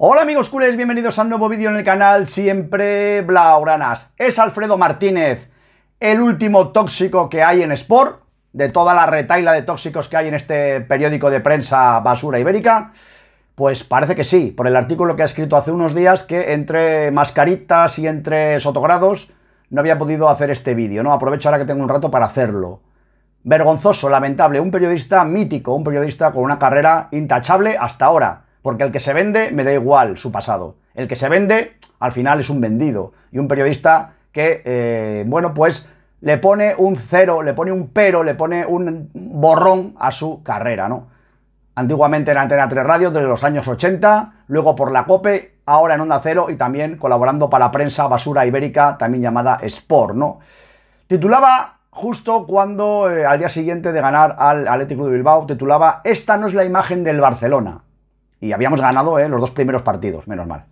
Hola amigos cules, bienvenidos a un nuevo vídeo en el canal Siempre Blauranas. Es Alfredo Martínez, el último tóxico que hay en Sport, de toda la retaila de tóxicos que hay en este periódico de prensa basura ibérica. Pues parece que sí, por el artículo que ha escrito hace unos días que entre mascaritas y entre sotogrados no había podido hacer este vídeo, ¿no? Aprovecho ahora que tengo un rato para hacerlo. Vergonzoso, lamentable, un periodista mítico, un periodista con una carrera intachable hasta ahora porque el que se vende me da igual su pasado. El que se vende, al final, es un vendido. Y un periodista que, eh, bueno, pues le pone un cero, le pone un pero, le pone un borrón a su carrera, ¿no? Antiguamente en Antena 3 Radio, desde los años 80, luego por la COPE, ahora en Onda Cero y también colaborando para la prensa basura ibérica, también llamada Sport, ¿no? Titulaba justo cuando eh, al día siguiente de ganar al Atlético de Bilbao titulaba Esta no es la imagen del Barcelona. Y habíamos ganado ¿eh? los dos primeros partidos, menos mal.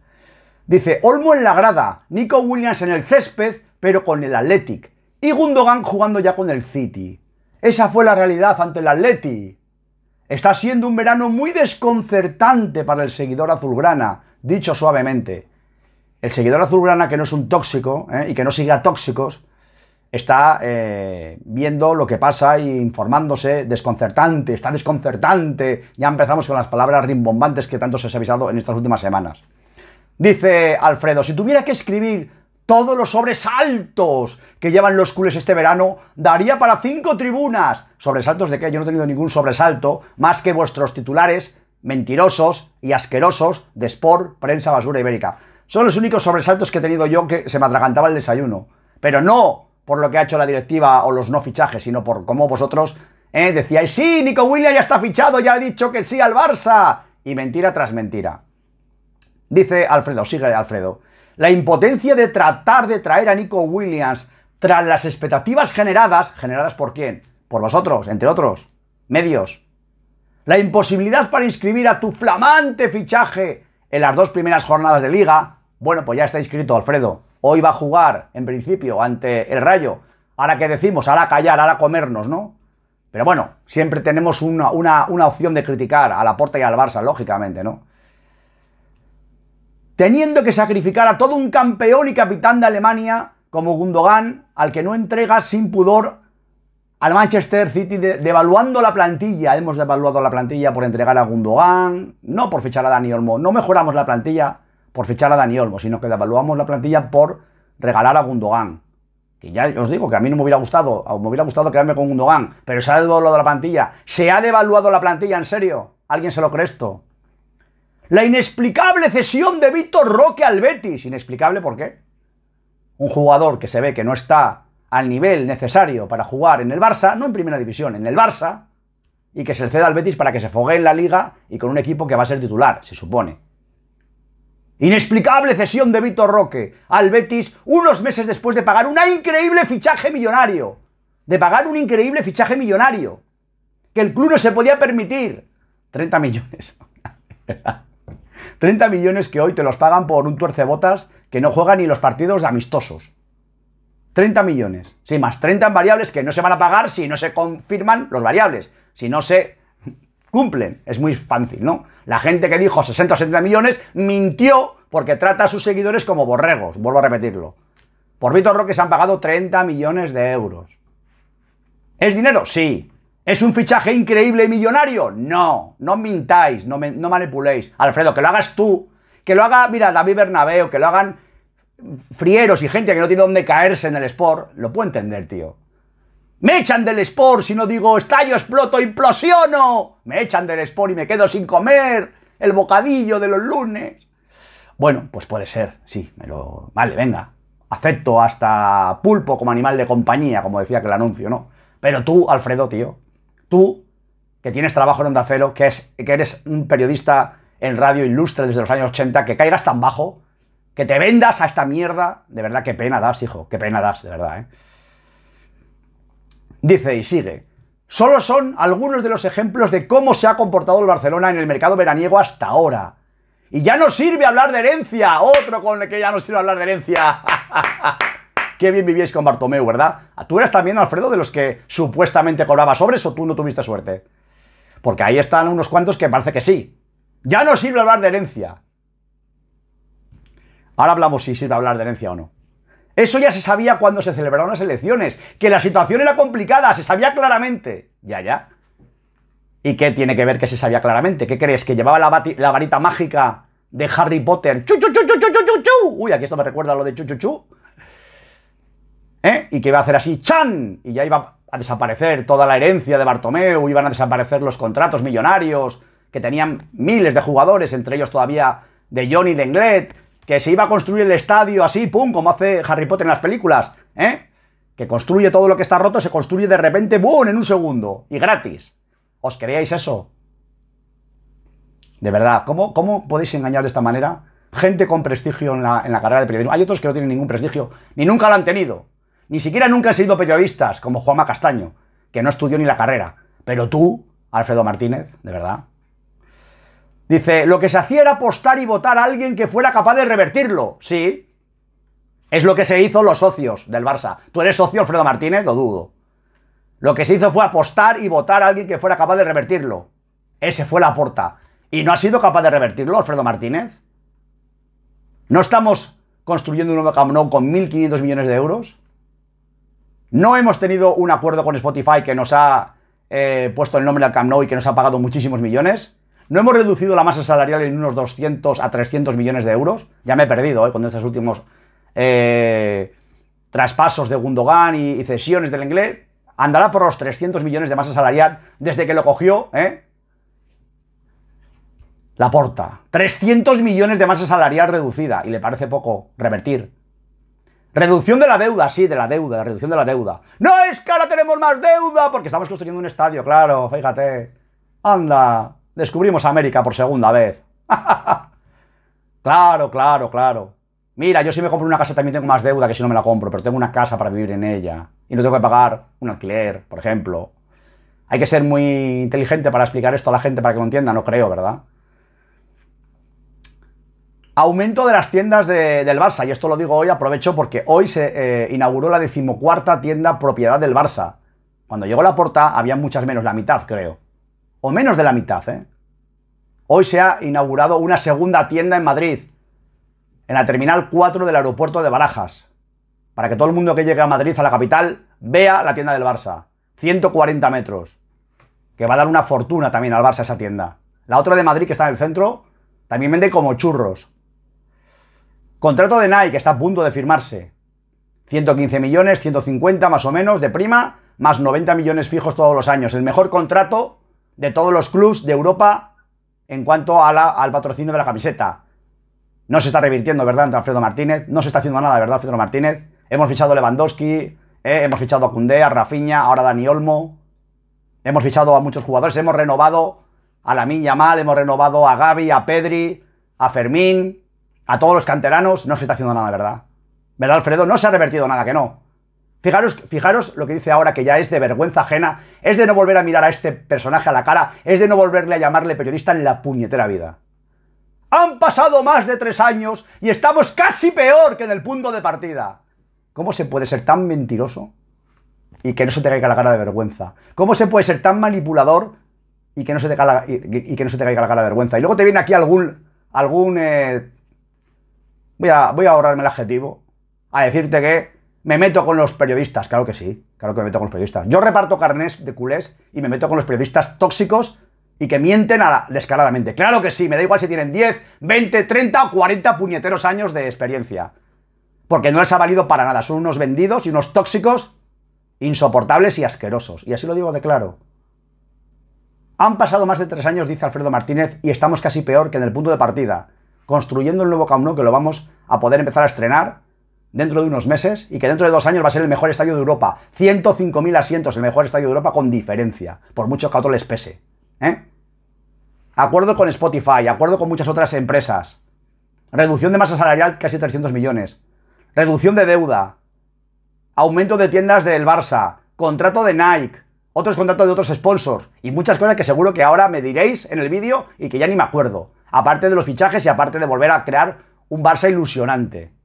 Dice, Olmo en la grada, Nico Williams en el césped, pero con el Athletic. Y Gundogan jugando ya con el City. Esa fue la realidad ante el Atleti. Está siendo un verano muy desconcertante para el seguidor azulgrana, dicho suavemente. El seguidor azulgrana que no es un tóxico eh, y que no sigue a tóxicos, está eh, viendo lo que pasa e informándose, desconcertante, está desconcertante. Ya empezamos con las palabras rimbombantes que tanto se ha avisado en estas últimas semanas. Dice Alfredo, si tuviera que escribir todos los sobresaltos que llevan los cules este verano, daría para cinco tribunas. ¿Sobresaltos de que Yo no he tenido ningún sobresalto, más que vuestros titulares mentirosos y asquerosos de Sport, Prensa, Basura Ibérica. Son los únicos sobresaltos que he tenido yo que se me atragantaba el desayuno. Pero no por lo que ha hecho la directiva o los no fichajes, sino por cómo vosotros eh, decíais, sí, Nico Williams ya está fichado, ya ha dicho que sí al Barça. Y mentira tras mentira. Dice Alfredo, sigue Alfredo. La impotencia de tratar de traer a Nico Williams tras las expectativas generadas, generadas por quién? Por vosotros, entre otros, medios. La imposibilidad para inscribir a tu flamante fichaje en las dos primeras jornadas de liga. Bueno, pues ya está inscrito, Alfredo. Hoy va a jugar, en principio, ante el Rayo. Ahora que decimos, ahora callar, ahora comernos, ¿no? Pero bueno, siempre tenemos una, opción de criticar a la y al Barça, lógicamente, ¿no? Teniendo que sacrificar a todo un campeón y capitán de Alemania como Gundogan, al que no entrega sin pudor al Manchester City, devaluando la plantilla. Hemos devaluado la plantilla por entregar a Gundogan, no por fichar a Dani Olmo, no mejoramos la plantilla por fichar a Dani Olmo, sino que devaluamos la plantilla por regalar a Gundogan. Que ya os digo que a mí no me hubiera gustado, me hubiera gustado quedarme con Gundogan, pero se ha devaluado la plantilla. ¿Se ha devaluado la plantilla, en serio? ¿Alguien se lo cree esto? La inexplicable cesión de Víctor Roque al Betis. ¿Inexplicable por qué? Un jugador que se ve que no está al nivel necesario para jugar en el Barça, no en primera división, en el Barça, y que se le ceda al Betis para que se fogue en la liga y con un equipo que va a ser titular, se supone. Inexplicable cesión de Vitor Roque al Betis unos meses después de pagar un increíble fichaje millonario. De pagar un increíble fichaje millonario. Que el club no se podía permitir. 30 millones. 30 millones que hoy te los pagan por un tuercebotas que no juega ni los partidos amistosos. 30 millones. Sí, más 30 en variables que no se van a pagar si no se confirman los variables. Si no se cumplen. Es muy fácil, ¿no? La gente que dijo 60 o 70 millones mintió porque trata a sus seguidores como borregos, vuelvo a repetirlo. Por Vitor Roque se han pagado 30 millones de euros. ¿Es dinero? Sí. ¿Es un fichaje increíble y millonario? No, no mintáis, no, manipuléis. Alfredo, que lo hagas tú, que lo haga, mira, David Bernabeu, que lo hagan frieros y gente que no tiene dónde caerse en el sport, lo puedo entender, tío. Me echan del sport si no digo estallo, exploto, implosiono. Me echan del sport y me quedo sin comer el bocadillo de los lunes. Bueno, pues puede ser, sí, me lo... Vale, venga, acepto hasta pulpo como animal de compañía, como decía que el anuncio, ¿no? Pero tú, Alfredo, tío, tú, que tienes trabajo en Onda Cero, que, es, que eres un periodista en radio ilustre desde los años 80, que caigas tan bajo, que te vendas a esta mierda, de verdad, qué pena das, hijo, qué pena das, de verdad, ¿eh? Dice y sigue. Solo son algunos de los ejemplos de cómo se ha comportado el Barcelona en el mercado veraniego hasta ahora. Y ya no sirve hablar de herencia. Otro con el que ya no sirve hablar de herencia. Qué bien vivíais con Bartomeu, ¿verdad? ¿Tú eras también, Alfredo, de los que supuestamente cobraba sobres o tú no tuviste suerte? Porque ahí están unos cuantos que parece que sí. Ya no sirve hablar de herencia. Ahora hablamos si sirve hablar de herencia o no. Eso ya se sabía cuando se celebraron las elecciones, que la situación era complicada, se sabía claramente. Ya, ya. ¿Y qué tiene que ver que se sabía claramente? ¿Qué crees? ¿Que llevaba la, varita mágica de Harry Potter? ¡Chu, chu, chu, chu, chu, chu, Uy, aquí esto me recuerda a lo de chu, chu, chu. ¿Eh? Y que iba a hacer así, ¡chan! Y ya iba a desaparecer toda la herencia de Bartomeu, iban a desaparecer los contratos millonarios que tenían miles de jugadores, entre ellos todavía de Johnny Lenglet, que se iba a construir el estadio así, pum, como hace Harry Potter en las películas, ¿eh? Que construye todo lo que está roto, se construye de repente, ¡boom!, en un segundo, y gratis. ¿Os creíais eso? De verdad, ¿cómo, cómo podéis engañar de esta manera? Gente con prestigio en la, en la carrera de periodismo. Hay otros que no tienen ningún prestigio, ni nunca lo han tenido. Ni siquiera nunca han sido periodistas, como Juanma Castaño, que no estudió ni la carrera. Pero tú, Alfredo Martínez, de verdad. Dice, lo que se hacía era apostar y votar a alguien que fuera capaz de revertirlo. Sí. Es lo que se hizo los socios del Barça. ¿Tú eres socio, Alfredo Martínez? Lo dudo. Lo que se hizo fue apostar y votar a alguien que fuera capaz de revertirlo. Ese fue la aporta. ¿Y no ha sido capaz de revertirlo, Alfredo Martínez? ¿No estamos construyendo un nuevo Camp Nou con 1.500 millones de euros? ¿No hemos tenido un acuerdo con Spotify que nos ha eh, puesto el nombre al Camp Nou y que nos ha pagado muchísimos millones? ¿No hemos reducido la masa salarial en unos 200 a 300 millones de euros? Ya me he perdido ¿eh? con estos últimos eh, traspasos de Gundogan y, y, cesiones del inglés. Andará por los 300 millones de masa salarial desde que lo cogió, ¿eh? La porta. 300 millones de masa salarial reducida. Y le parece poco revertir. Reducción de la deuda, sí, de la deuda, reducción de la deuda. No es que ahora tenemos más deuda porque estamos construyendo un estadio, claro, fíjate. Anda. Descubrimos América por segunda vez. claro, claro, claro. Mira, yo si me compro una casa también tengo más deuda que si no me la compro, pero tengo una casa para vivir en ella. Y no tengo que pagar un alquiler, por ejemplo. Hay que ser muy inteligente para explicar esto a la gente para que lo entienda, no creo, ¿verdad? Aumento de las tiendas del Barça, y esto lo digo hoy, aprovecho porque hoy se eh, inauguró la decimocuarta tienda propiedad del Barça. Cuando llegó la porta había muchas menos, la mitad creo o menos de la mitad. ¿eh? Hoy se ha inaugurado una segunda tienda en Madrid, en la Terminal 4 del aeropuerto de Barajas, para que todo el mundo que llegue a Madrid, a la capital, vea la tienda del Barça. 140 metros, que va a dar una fortuna también al Barça esa tienda. La otra de Madrid, que está en el centro, también vende como churros. Contrato de Nike, que está a punto de firmarse. 115 millones, 150 más o menos de prima, más 90 millones fijos todos los años. El mejor contrato de todos los clubs de Europa en cuanto a al patrocinio de la camiseta. No se está revirtiendo, ¿verdad?, ante Alfredo Martínez. No se está haciendo nada, ¿verdad, Alfredo Martínez? Hemos fichado a Lewandowski, ¿eh? hemos fichado a Cundé, a Rafinha, ahora Dani Olmo. Hemos fichado a muchos jugadores, hemos renovado a La Milla Mal hemos renovado a Gaby, a Pedri, a Fermín, a todos los canteranos. No se está haciendo nada, ¿verdad? ¿Verdad, Alfredo? No se ha revertido nada, que no. Fijaros, lo que dice ahora, que ya es de vergüenza ajena, es de no volver a mirar a este personaje a la cara, es de no volverle a llamarle periodista en la puñetera vida. Han pasado más de tres años y estamos casi peor que en el punto de partida. ¿Cómo se puede ser tan mentiroso y que no se te caiga la cara de vergüenza? ¿Cómo se puede ser tan manipulador y que no se te caiga, que no se te la cara de vergüenza? Y luego te viene aquí algún. algún eh, voy, a, voy a ahorrarme el adjetivo. A decirte que me meto con los periodistas, claro que sí, claro que me meto con los periodistas. Yo reparto carnés de culés y me meto con los periodistas tóxicos y que mienten a la, descaradamente. Claro que sí, me da igual si tienen 10, 20, 30 o 40 puñeteros años de experiencia. Porque no les ha valido para nada, son unos vendidos y unos tóxicos insoportables y asquerosos. Y así lo digo de claro. Han pasado más de tres años, dice Alfredo Martínez, y estamos casi peor que en el punto de partida, construyendo el nuevo camino que lo vamos a poder empezar a estrenar dentro de unos meses y que dentro de dos años va a ser el mejor estadio de Europa. 105.000 asientos, el mejor estadio de Europa con diferencia, por mucho que a les pese. ¿eh? Acuerdo con Spotify, acuerdo con muchas otras empresas. Reducción de masa salarial, casi 300 millones. Reducción de deuda. Aumento de tiendas del Barça. Contrato de Nike. Otros contratos de otros sponsors. Y muchas cosas que seguro que ahora me diréis en el vídeo y que ya ni me acuerdo. Aparte de los fichajes y aparte de volver a crear un Barça ilusionante.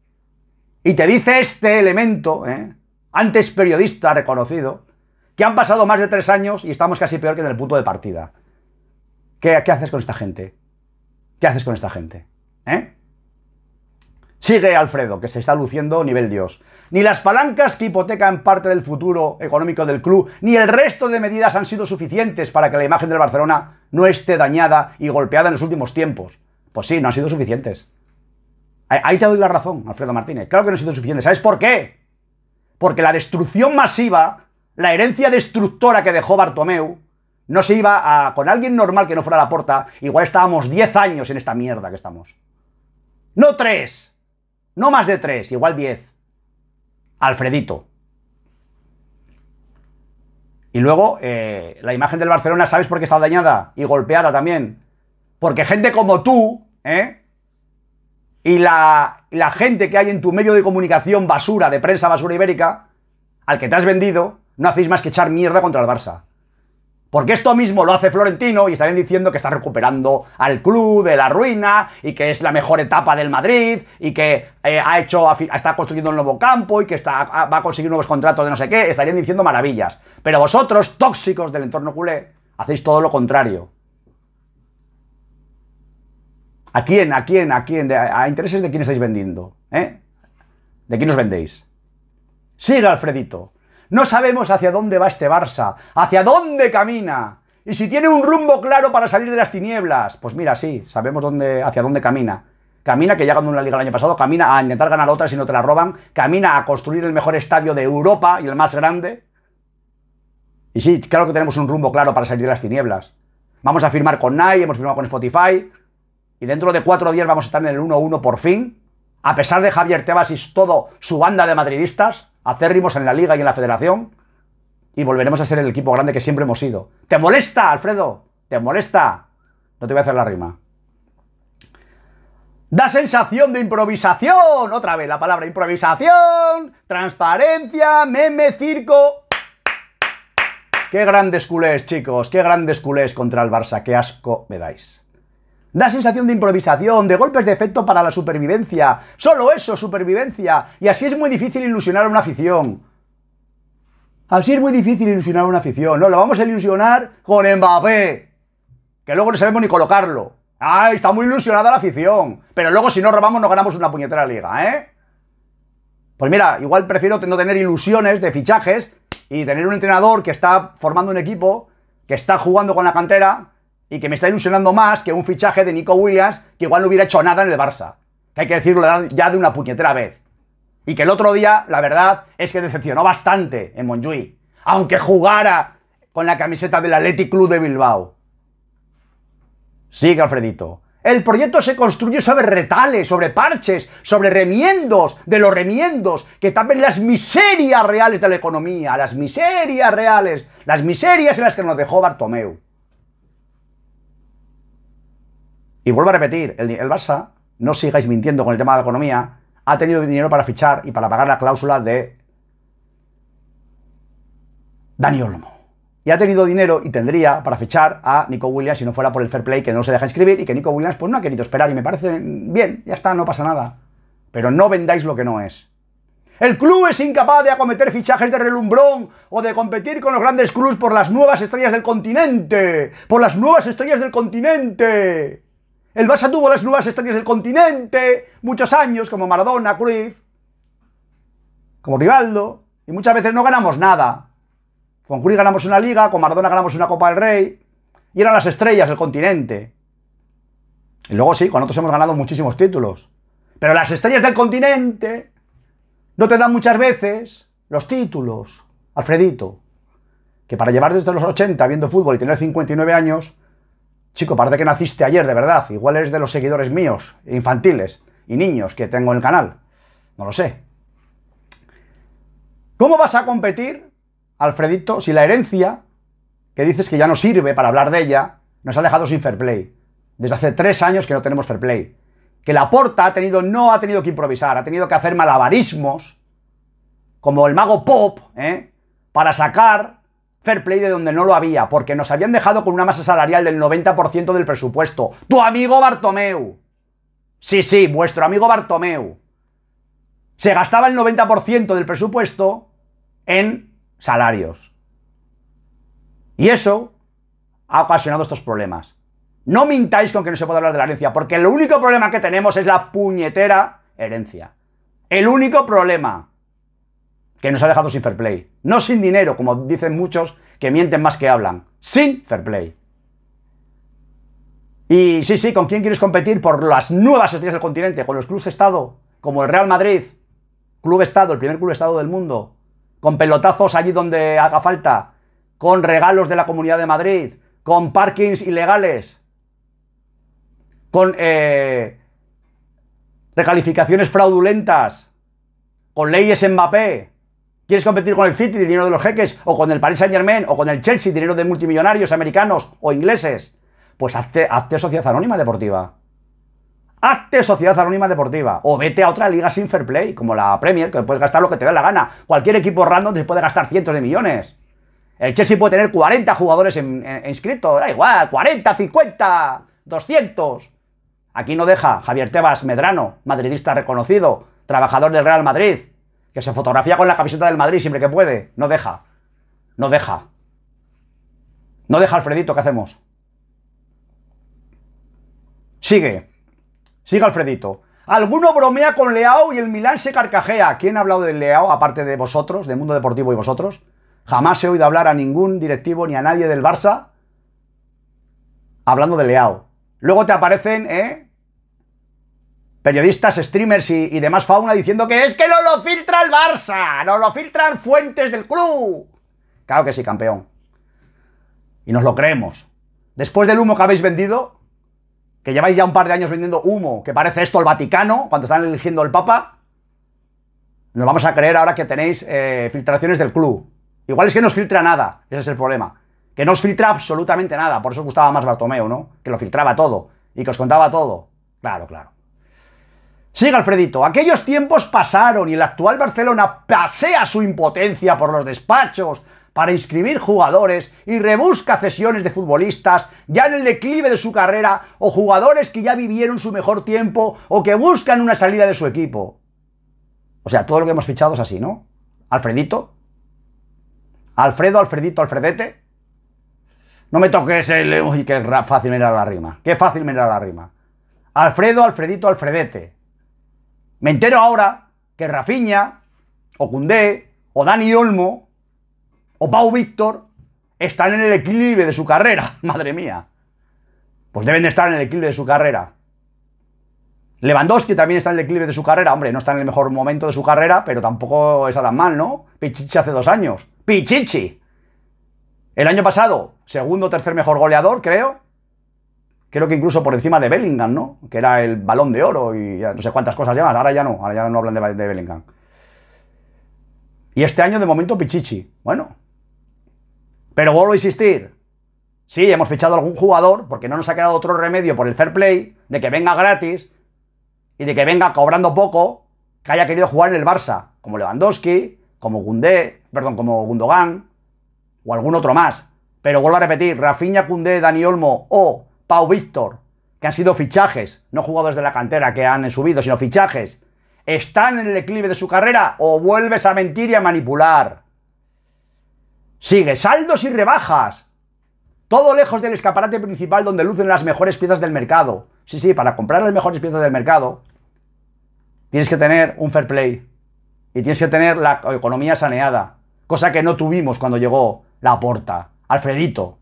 Y te dice este elemento, ¿eh? antes periodista reconocido, que han pasado más de tres años y estamos casi peor que en el punto de partida. ¿Qué, haces con esta gente? ¿Qué haces con esta gente? ¿Eh? Sigue Alfredo, que se está luciendo nivel Dios. Ni las palancas que hipotecan parte del futuro económico del club, ni el resto de medidas han sido suficientes para que la imagen del Barcelona no esté dañada y golpeada en los últimos tiempos. Pues sí, no han sido suficientes. Ahí te doy la razón, Alfredo Martínez. Claro que no ha sido suficiente. ¿Sabes por qué? Porque la destrucción masiva, la herencia destructora que dejó Bartomeu, no se iba a. Con alguien normal que no fuera a la puerta, igual estábamos 10 años en esta mierda que estamos. No 3. No más de 3, igual 10. Alfredito. Y luego, eh, la imagen del Barcelona, ¿sabes por qué está dañada? Y golpeada también. Porque gente como tú, ¿eh? y la, gente que hay en tu medio de comunicación basura, de prensa basura ibérica, al que te has vendido, no hacéis más que echar mierda contra el Barça. Porque esto mismo lo hace Florentino y estarían diciendo que está recuperando al club de la ruina y que es la mejor etapa del Madrid y que eh, ha hecho, está construyendo un nuevo campo y que va a conseguir nuevos contratos de no sé qué. Estarían diciendo maravillas. Pero vosotros, tóxicos del entorno culé, hacéis todo lo contrario. ¿A quién? ¿A quién? ¿A quién? ¿A intereses de quién estáis vendiendo? ¿Eh? ¿De quién os vendéis? Sigue Alfredito. No sabemos hacia dónde va este Barça, hacia dónde camina. Y si tiene un rumbo claro para salir de las tinieblas, pues mira, sí, sabemos dónde, hacia dónde camina. Camina, que ya ganó una liga el año pasado, camina a intentar ganar otra si no te la roban, camina a construir el mejor estadio de Europa y el más grande. Y sí, claro que tenemos un rumbo claro para salir de las tinieblas. Vamos a firmar con Nike, hemos firmado con Spotify, y dentro de cuatro días vamos a estar en el 1-1 por fin, a pesar de Javier Tebas y todo su banda de madridistas, acérrimos en la liga y en la federación, y volveremos a ser el equipo grande que siempre hemos sido. ¿Te molesta, Alfredo? ¿Te molesta? No te voy a hacer la rima. Da sensación de improvisación. Otra vez la palabra improvisación, transparencia, meme, circo. Qué grandes culés, chicos. Qué grandes culés contra el Barça. Qué asco me dais. Da sensación de improvisación, de golpes de efecto para la supervivencia. Solo eso, supervivencia. Y así es muy difícil ilusionar a una afición. Así es muy difícil ilusionar a una afición. No, lo vamos a ilusionar con Mbappé. Que luego no sabemos ni colocarlo. ¡Ay, ah, está muy ilusionada la afición! Pero luego si no robamos no ganamos una puñetera liga, ¿eh? Pues mira, igual prefiero no tener ilusiones de fichajes y tener un entrenador que está formando un equipo, que está jugando con la cantera, y que me está ilusionando más que un fichaje de Nico Williams que igual no hubiera hecho nada en el Barça. Que hay que decirlo ya de una puñetera vez. Y que el otro día, la verdad, es que decepcionó bastante en Montjuic. Aunque jugara con la camiseta del Athletic Club de Bilbao. Sigue, Alfredito. El proyecto se construyó sobre retales, sobre parches, sobre remiendos de los remiendos que tapen las miserias reales de la economía, las miserias reales, las miserias en las que nos dejó Bartomeu. Y vuelvo a repetir, el, Barça, no sigáis mintiendo con el tema de la economía, ha tenido dinero para fichar y para pagar la cláusula de Dani Olmo. Y ha tenido dinero y tendría para fichar a Nico Williams si no fuera por el fair play que no se deja inscribir y que Nico Williams pues no ha querido esperar y me parece bien, ya está, no pasa nada. Pero no vendáis lo que no es. El club es incapaz de acometer fichajes de relumbrón o de competir con los grandes clubs por las nuevas estrellas del continente. Por las nuevas estrellas del continente. El Barça tuvo las nuevas estrellas del continente muchos años, como Maradona, Cruyff, como Rivaldo, y muchas veces no ganamos nada. Con Cruyff ganamos una liga, con Maradona ganamos una Copa del Rey, y eran las estrellas del continente. Y luego sí, con otros hemos ganado muchísimos títulos. Pero las estrellas del continente no te dan muchas veces los títulos, Alfredito, que para llevar desde los 80 viendo fútbol y tener 59 años, Chico, parece que naciste ayer, de verdad. Igual eres de los seguidores míos, infantiles y niños que tengo en el canal. No lo sé. ¿Cómo vas a competir, Alfredito, si la herencia, que dices que ya no sirve para hablar de ella, nos ha dejado sin fair play? Desde hace tres años que no tenemos fair play. Que la porta ha tenido, no ha tenido que improvisar, ha tenido que hacer malabarismos, como el mago Pop, ¿eh? para sacar fair play de donde no lo había, porque nos habían dejado con una masa salarial del 90% del presupuesto. ¡Tu amigo Bartomeu! Sí, sí, vuestro amigo Bartomeu. Se gastaba el 90% del presupuesto en salarios. Y eso ha ocasionado estos problemas. No mintáis con que no se puede hablar de la herencia, porque el único problema que tenemos es la puñetera herencia. El único problema que nos ha dejado sin fair play. No sin dinero, como dicen muchos que mienten más que hablan. Sin fair play. Y sí, sí, ¿con quién quieres competir por las nuevas estrellas del continente? Con los clubes Estado, como el Real Madrid, Club Estado, el primer Club Estado del mundo, con pelotazos allí donde haga falta, con regalos de la Comunidad de Madrid, con parkings ilegales, con eh, recalificaciones fraudulentas, con leyes en Mbappé, ¿Quieres competir con el City, dinero de los jeques, o con el Paris Saint Germain, o con el Chelsea, dinero de multimillonarios americanos o ingleses? Pues hazte, sociedad anónima deportiva. Hazte sociedad anónima deportiva. O vete a otra liga sin fair play, como la Premier, que puedes gastar lo que te dé la gana. Cualquier equipo random te puede gastar cientos de millones. El Chelsea puede tener 40 jugadores inscritos, da igual, 40, 50, 200. Aquí no deja Javier Tebas Medrano, madridista reconocido, trabajador del Real Madrid, que se fotografía con la camiseta del Madrid siempre que puede. No deja. No deja. No deja Alfredito, ¿qué hacemos? Sigue. Sigue Alfredito. Alguno bromea con Leao y el Milán se carcajea. ¿Quién ha hablado del Leao, aparte de vosotros, del mundo deportivo y vosotros? Jamás he oído hablar a ningún directivo ni a nadie del Barça hablando de Leao. Luego te aparecen, ¿eh? periodistas, streamers y, demás fauna diciendo que es que no lo filtra el Barça, no lo filtran fuentes del club. Claro que sí, campeón. Y nos lo creemos. Después del humo que habéis vendido, que lleváis ya un par de años vendiendo humo, que parece esto el Vaticano, cuando están eligiendo el Papa, nos vamos a creer ahora que tenéis eh, filtraciones del club. Igual es que no os filtra nada, ese es el problema. Que no os filtra absolutamente nada, por eso os gustaba más Bartomeu, ¿no? Que lo filtraba todo y que os contaba todo. Claro, claro. Siga, Alfredito, aquellos tiempos pasaron y el actual Barcelona pasea su impotencia por los despachos para inscribir jugadores y rebusca cesiones de futbolistas ya en el declive de su carrera o jugadores que ya vivieron su mejor tiempo o que buscan una salida de su equipo. O sea, todo lo que hemos fichado es así, ¿no? Alfredito. Alfredo, Alfredito, Alfredete. No me toques el... Uy, qué fácil me era la rima. Qué fácil me da la rima. Alfredo, Alfredito, Alfredete. Me entero ahora que Rafiña, o Cundé, o Dani Olmo, o Pau Víctor están en el equilibrio de su carrera. Madre mía. Pues deben de estar en el equilibrio de su carrera. Lewandowski también está en el declive de su carrera. Hombre, no está en el mejor momento de su carrera, pero tampoco está tan mal, ¿no? Pichichi hace dos años. Pichichi. El año pasado, segundo o tercer mejor goleador, creo creo que incluso por encima de Bellingham, ¿no? Que era el balón de oro y no sé cuántas cosas llevas. Ahora ya no, ahora ya no hablan de, Bellingham. Y este año, de momento, Pichichi. Bueno. Pero vuelvo a insistir. Sí, hemos fichado algún jugador porque no nos ha quedado otro remedio por el fair play, de que venga gratis y de que venga cobrando poco, que haya querido jugar en el Barça, como Lewandowski, como Gundé, perdón, como Gundogan o algún otro más. Pero vuelvo a repetir, Rafinha, Gundé, Dani Olmo o Pau Víctor, que han sido fichajes, no jugadores de la cantera que han subido, sino fichajes, están en el declive de su carrera o vuelves a mentir y a manipular. Sigue, saldos y rebajas. Todo lejos del escaparate principal donde lucen las mejores piezas del mercado. Sí, sí, para comprar las mejores piezas del mercado tienes que tener un fair play y tienes que tener la economía saneada, cosa que no tuvimos cuando llegó la porta. Alfredito,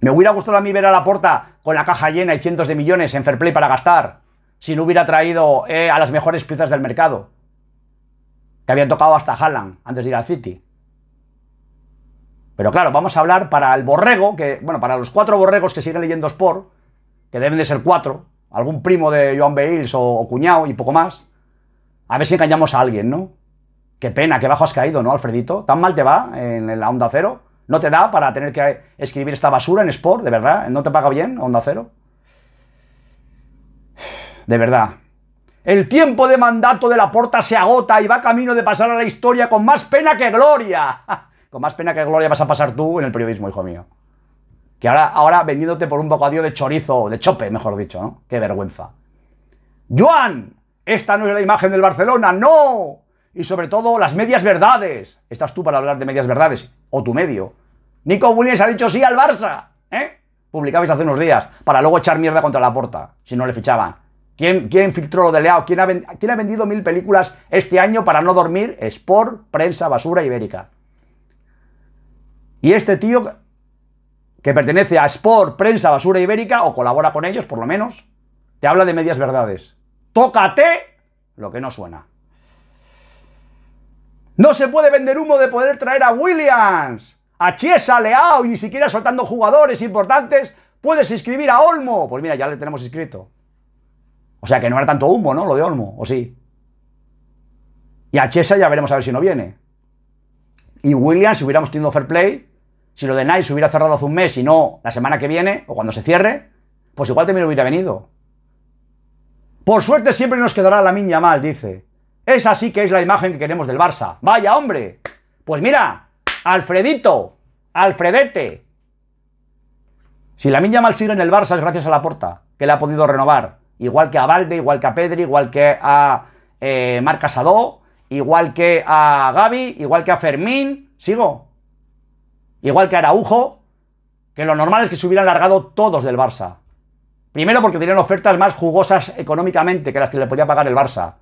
me hubiera gustado a mí ver a la puerta con la caja llena y cientos de millones en fair play para gastar, si no hubiera traído eh, a las mejores piezas del mercado, que habían tocado hasta Haaland antes de ir al City. Pero claro, vamos a hablar para el borrego, que, bueno, para los cuatro borregos que siguen leyendo Sport, que deben de ser cuatro, algún primo de Joan Bales o, o cuñado y poco más, a ver si engañamos a alguien, ¿no? Qué pena, qué bajo has caído, ¿no, Alfredito? ¿Tan mal te va en la onda cero? ¿No te da para tener que escribir esta basura en Sport, de verdad? ¿No te paga bien Onda Cero? De verdad. El tiempo de mandato de la porta se agota y va camino de pasar a la historia con más pena que gloria. con más pena que gloria vas a pasar tú en el periodismo, hijo mío. Que ahora, ahora vendiéndote por un bocadillo de chorizo, de chope, mejor dicho, ¿no? Qué vergüenza. Joan, esta no es la imagen del Barcelona, no. Y sobre todo las medias verdades. Estás tú para hablar de medias verdades, o tu medio. Nico Williams ha dicho sí al Barça, ¿eh? Publicabais hace unos días, para luego echar mierda contra la puerta si no le fichaban. ¿Quién, filtró lo de Leao? ha, ¿Quién ha vendido mil películas este año para no dormir? Sport, prensa, basura ibérica. Y este tío, que pertenece a Sport, prensa, basura ibérica, o colabora con ellos, por lo menos, te habla de medias verdades. Tócate lo que no suena. No se puede vender humo de poder traer a Williams a Chiesa, Leao y ni siquiera soltando jugadores importantes, puedes inscribir a Olmo. Pues mira, ya le tenemos inscrito. O sea que no era tanto humo, ¿no? Lo de Olmo, ¿o sí? Y a Chiesa ya veremos a ver si no viene. Y William, si hubiéramos tenido fair play, si lo de Nice hubiera cerrado hace un mes y no la semana que viene, o cuando se cierre, pues igual también hubiera venido. Por suerte siempre nos quedará la minya mal, dice. Esa sí que es la imagen que queremos del Barça. ¡Vaya, hombre! Pues mira, Alfredito, Alfredete. Si la mal sigue en el Barça es gracias a la porta, que le ha podido renovar. Igual que a Valde, igual que a Pedri, igual que a eh, Marc igual que a Gaby, igual que a Fermín. Sigo. Igual que a Araujo, que lo normal es que se hubieran largado todos del Barça. Primero porque tenían ofertas más jugosas económicamente que las que le podía pagar el Barça.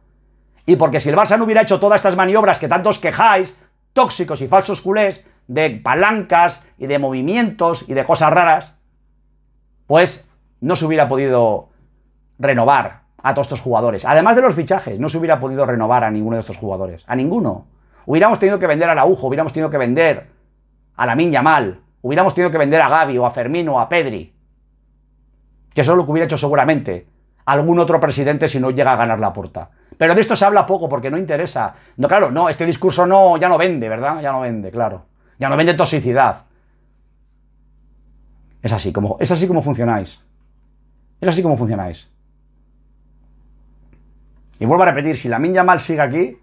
Y porque si el Barça no hubiera hecho todas estas maniobras que tantos quejáis, tóxicos y falsos culés de palancas y de movimientos y de cosas raras, pues no se hubiera podido renovar a todos estos jugadores. Además de los fichajes, no se hubiera podido renovar a ninguno de estos jugadores. A ninguno. Hubiéramos tenido que vender a Araujo, hubiéramos tenido que vender a Lamin Yamal, hubiéramos tenido que vender a Gaby o a Fermín o a Pedri. Que eso es lo que hubiera hecho seguramente algún otro presidente si no llega a ganar la puerta. Pero de esto se habla poco porque no interesa. No, claro, no, este discurso no, ya no vende, ¿verdad? Ya no vende, claro. Ya no vende toxicidad. Es así como, es así como funcionáis. Es así como funcionáis. Y vuelvo a repetir, si la mal sigue aquí,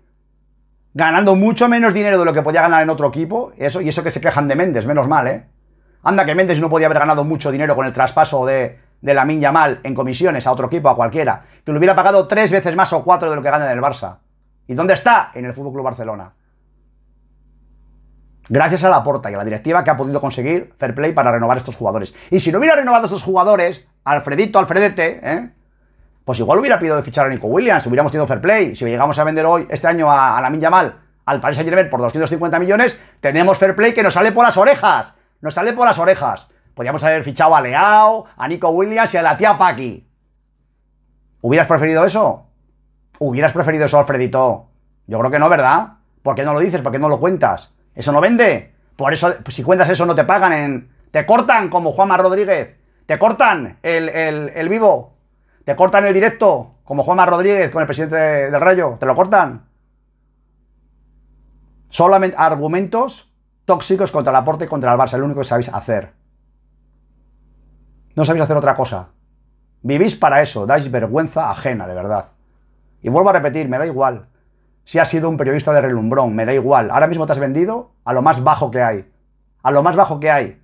ganando mucho menos dinero de lo que podía ganar en otro equipo, eso, y eso que se quejan de Méndez, menos mal, ¿eh? Anda que Méndez no podía haber ganado mucho dinero con el traspaso de, de la Minya Mal en comisiones a otro equipo, a cualquiera, que lo hubiera pagado tres veces más o cuatro de lo que gana en el Barça. ¿Y dónde está? En el Fútbol Club Barcelona. Gracias a la porta y a la directiva que ha podido conseguir Fair Play para renovar estos jugadores. Y si no hubiera renovado estos jugadores, Alfredito, Alfredete, ¿eh? pues igual hubiera pedido de fichar a Nico Williams, hubiéramos tenido Fair Play. Si llegamos a vender hoy, este año, a, la Minya Mal, al Paris Saint-Germain por 250 millones, tenemos Fair Play que nos sale por las orejas. Nos sale por las orejas. Podríamos haber fichado a Leao, a Nico Williams y a la tía Paki. ¿Hubieras preferido eso? ¿Hubieras preferido eso, Alfredito? Yo creo que no, ¿verdad? ¿Por qué no lo dices? ¿Por qué no lo cuentas? ¿Eso no vende? Por eso, si cuentas eso, no te pagan en. Te cortan como Juanma Rodríguez. Te cortan el, vivo. Te cortan el directo como Juanma Rodríguez con el presidente del Rayo. Te lo cortan. Solamente argumentos tóxicos contra el aporte y contra el Barça. Es lo único que sabéis hacer. No sabéis hacer otra cosa. Vivís para eso, dais vergüenza ajena, de verdad. Y vuelvo a repetir, me da igual. Si has sido un periodista de relumbrón, me da igual. Ahora mismo te has vendido a lo más bajo que hay. A lo más bajo que hay.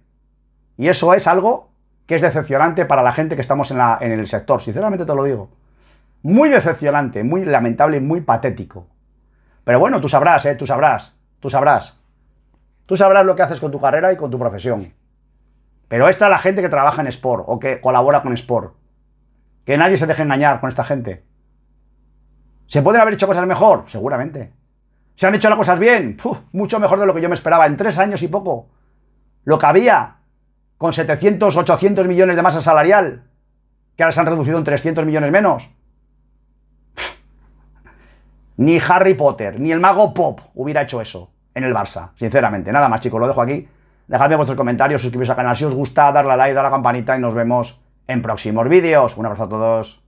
Y eso es algo que es decepcionante para la gente que estamos en, en el sector, sinceramente te lo digo. Muy decepcionante, muy lamentable y muy patético. Pero bueno, tú sabrás, ¿eh? Tú sabrás, tú sabrás. Tú sabrás lo que haces con tu carrera y con tu profesión. Pero esta es la gente que trabaja en Sport o que colabora con Sport. Que nadie se deje engañar con esta gente. ¿Se pueden haber hecho cosas mejor? Seguramente. ¿Se han hecho las cosas bien? mucho mejor de lo que yo me esperaba. En tres años y poco. Lo que había con 700, 800 millones de masa salarial, que ahora se han reducido en 300 millones menos. Ni Harry Potter, ni el mago Pop hubiera hecho eso en el Barça, sinceramente. Nada más, chicos, lo dejo aquí. Dejadme vuestros comentarios, suscribiros al canal si os gusta, darle a like, dar a la campanita y nos vemos en próximos vídeos. Un abrazo a todos.